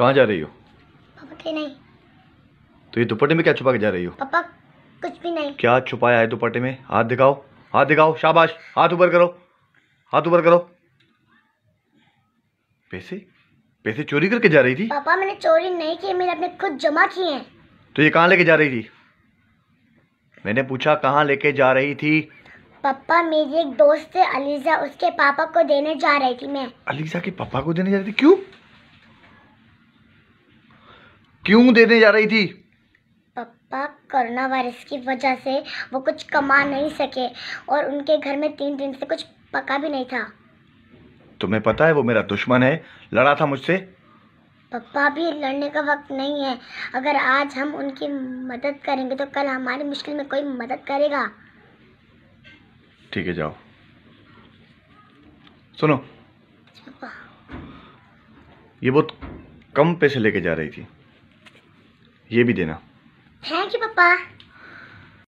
कहाँ जा रही हो पापा कहीं नहीं तो ये दुपट्टे में क्या छुपा के जा रही हो पापा कुछ भी नहीं क्या छुपाया है दुपट्टे में हाथ दिखाओ हाथ दिखाओ शाबाश हाथ ऊपर करो हाथ ऊपर करो पैसे पैसे चोरी करके जा रही थी पापा मैंने चोरी नहीं की मैंने अपने खुद जमा किए हैं तो ये कहाँ लेके जा रही थी मैंने पूछा कहाँ लेके जा रही थी पापा मेरी एक दोस्त अलीजा उसके पापा को देने जा रही थी मैं अलीजा के पापा को देने जा रही थी क्यों क्यों देने जा रही थी पापा कोरोना वायरस की वजह से वो कुछ कमा नहीं सके और उनके घर में तीन दिन से कुछ पका भी नहीं था तुम्हें पता है वो मेरा दुश्मन है लड़ा था मुझसे पप्पा भी लड़ने का वक्त नहीं है अगर आज हम उनकी मदद करेंगे तो कल हमारी मुश्किल में कोई मदद करेगा ठीक है जाओ सुनो ये बहुत कम पैसे लेके जा रही थी ये भी देना थैंक यू पापा